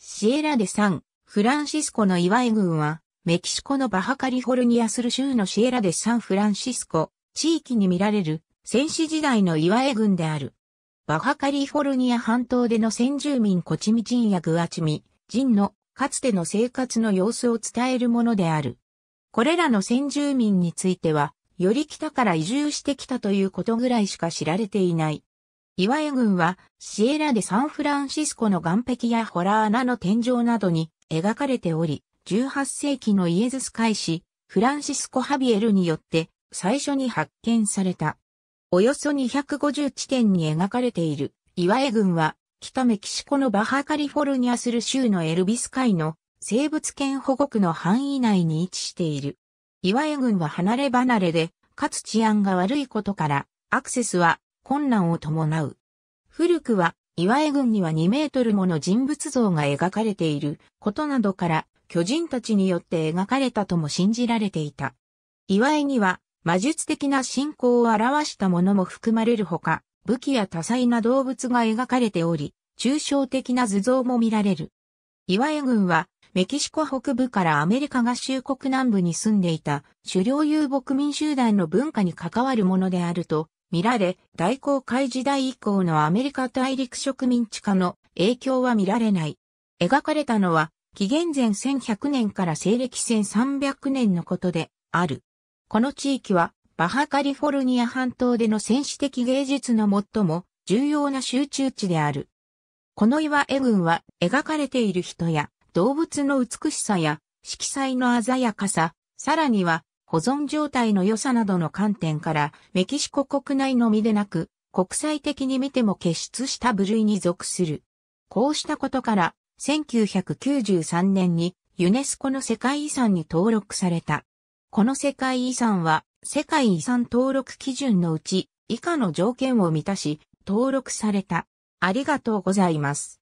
シエラデサン、フランシスコの岩い郡は、メキシコのバハカリフォルニアする州のシエラデサンフランシスコ、地域に見られる、戦死時代の岩い郡である。バハカリフォルニア半島での先住民コチミチンやグアチミ、人の、かつての生活の様子を伝えるものである。これらの先住民については、より北から移住してきたということぐらいしか知られていない。岩江群はシエラでサンフランシスコの岩壁やホラー穴の天井などに描かれており、18世紀のイエズス会士、フランシスコ・ハビエルによって最初に発見された。およそ250地点に描かれている岩江群は北メキシコのバハカリフォルニアする州のエルビス海の生物圏保護区の範囲内に位置している。岩江群は離れ離れで、かつ治安が悪いことから、アクセスは困難を伴う。古くは、岩江郡には2メートルもの人物像が描かれていることなどから、巨人たちによって描かれたとも信じられていた。岩江には、魔術的な信仰を表したものも含まれるほか、武器や多彩な動物が描かれており、抽象的な図像も見られる。岩江軍は、メキシコ北部からアメリカ合衆国南部に住んでいた狩猟遊牧民集団の文化に関わるものであると見られ、大航海時代以降のアメリカ大陸植民地化の影響は見られない。描かれたのは、紀元前1100年から西暦1300年のことである。この地域は、バハカリフォルニア半島での戦士的芸術の最も重要な集中地である。この岩絵群は描かれている人や動物の美しさや色彩の鮮やかさ、さらには保存状態の良さなどの観点から、メキシコ国内のみでなく、国際的に見ても傑出した部類に属する。こうしたことから、1993年にユネスコの世界遺産に登録された。この世界遺産は、世界遺産登録基準のうち、以下の条件を満たし、登録された。ありがとうございます。